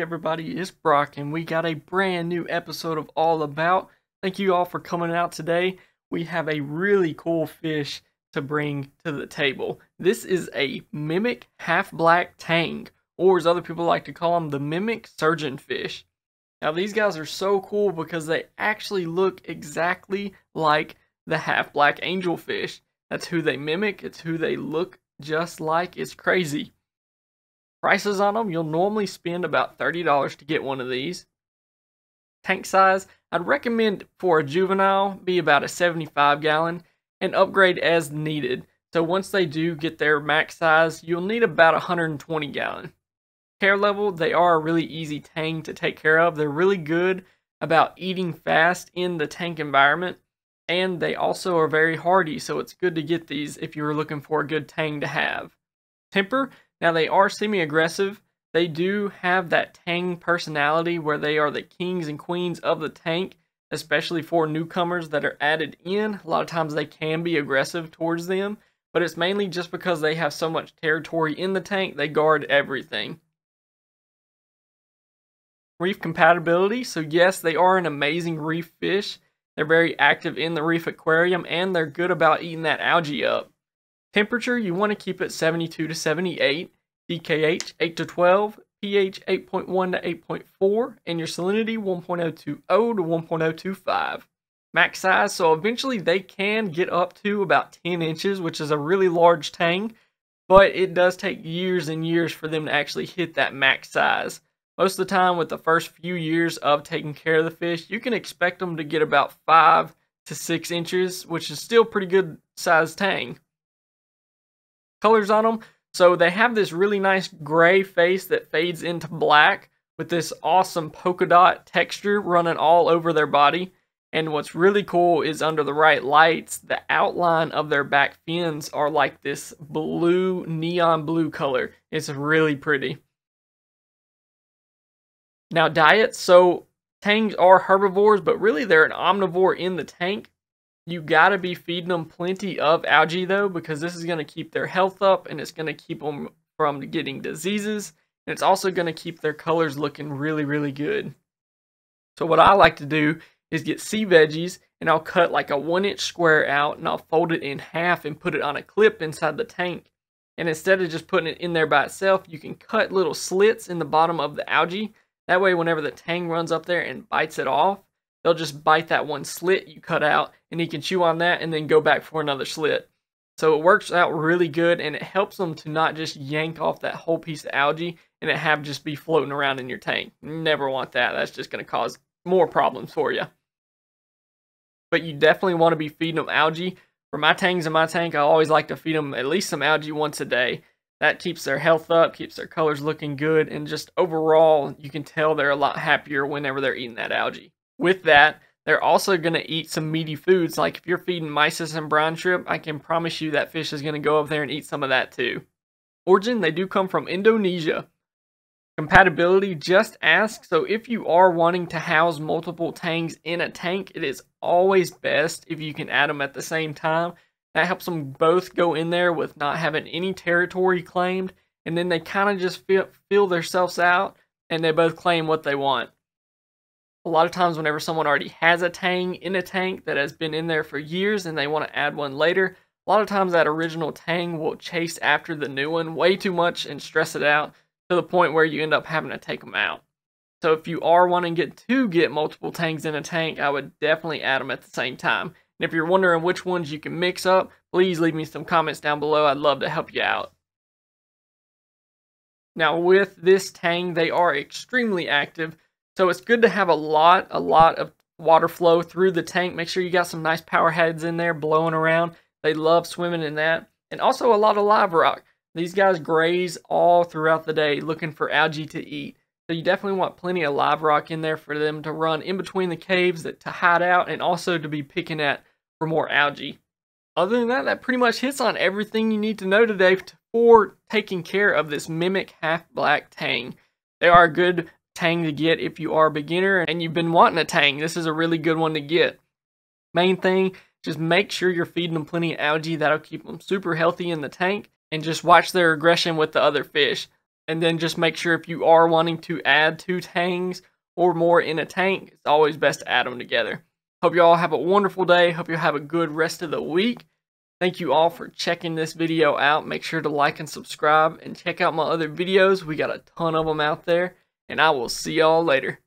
everybody, it's Brock and we got a brand new episode of All About. Thank you all for coming out today. We have a really cool fish to bring to the table. This is a mimic half black tang, or as other people like to call them, the mimic surgeon fish. Now these guys are so cool because they actually look exactly like the half black angelfish. That's who they mimic, it's who they look just like, it's crazy. Prices on them, you'll normally spend about $30 to get one of these. Tank size, I'd recommend for a juvenile be about a 75 gallon and upgrade as needed. So once they do get their max size, you'll need about 120 gallon. Care level, they are a really easy tang to take care of. They're really good about eating fast in the tank environment and they also are very hardy, so it's good to get these if you're looking for a good tang to have. Temper, now, they are semi aggressive. They do have that Tang personality where they are the kings and queens of the tank, especially for newcomers that are added in. A lot of times they can be aggressive towards them, but it's mainly just because they have so much territory in the tank, they guard everything. Reef compatibility. So, yes, they are an amazing reef fish. They're very active in the reef aquarium and they're good about eating that algae up. Temperature, you want to keep it 72 to 78. DKH 8 to 12. pH, 8.1 to 8.4. And your salinity, 1.020 to 1.025. Max size, so eventually they can get up to about 10 inches, which is a really large tang. But it does take years and years for them to actually hit that max size. Most of the time, with the first few years of taking care of the fish, you can expect them to get about 5 to 6 inches, which is still pretty good size tang colors on them. So they have this really nice gray face that fades into black with this awesome polka dot texture running all over their body. And what's really cool is under the right lights, the outline of their back fins are like this blue, neon blue color. It's really pretty. Now diets. so tangs are herbivores, but really they're an omnivore in the tank. You got to be feeding them plenty of algae though, because this is going to keep their health up and it's going to keep them from getting diseases. And it's also going to keep their colors looking really, really good. So what I like to do is get sea veggies and I'll cut like a one inch square out and I'll fold it in half and put it on a clip inside the tank. And instead of just putting it in there by itself, you can cut little slits in the bottom of the algae. That way, whenever the tang runs up there and bites it off, they'll just bite that one slit you cut out and he can chew on that and then go back for another slit. So it works out really good and it helps them to not just yank off that whole piece of algae and it have just be floating around in your tank. Never want that. That's just going to cause more problems for you. But you definitely want to be feeding them algae. For my tangs in my tank, I always like to feed them at least some algae once a day. That keeps their health up, keeps their colors looking good, and just overall, you can tell they're a lot happier whenever they're eating that algae. With that, they're also going to eat some meaty foods. Like if you're feeding mysis and brine shrimp, I can promise you that fish is going to go up there and eat some of that too. Origin, they do come from Indonesia. Compatibility, just ask. So if you are wanting to house multiple tangs in a tank, it is always best if you can add them at the same time. That helps them both go in there with not having any territory claimed. And then they kind of just fill feel themselves out and they both claim what they want a lot of times whenever someone already has a tang in a tank that has been in there for years and they want to add one later a lot of times that original tang will chase after the new one way too much and stress it out to the point where you end up having to take them out so if you are wanting to get, to get multiple tangs in a tank i would definitely add them at the same time and if you're wondering which ones you can mix up please leave me some comments down below i'd love to help you out now with this tang they are extremely active so it's good to have a lot, a lot of water flow through the tank. Make sure you got some nice power heads in there blowing around. They love swimming in that. And also a lot of live rock. These guys graze all throughout the day looking for algae to eat. So you definitely want plenty of live rock in there for them to run in between the caves that, to hide out and also to be picking at for more algae. Other than that, that pretty much hits on everything you need to know today for taking care of this Mimic Half Black Tang. They are a good tang to get if you are a beginner and you've been wanting a tang. This is a really good one to get. Main thing, just make sure you're feeding them plenty of algae. That'll keep them super healthy in the tank and just watch their aggression with the other fish. And then just make sure if you are wanting to add two tangs or more in a tank, it's always best to add them together. Hope you all have a wonderful day. Hope you have a good rest of the week. Thank you all for checking this video out. Make sure to like and subscribe and check out my other videos. We got a ton of them out there and I will see y'all later.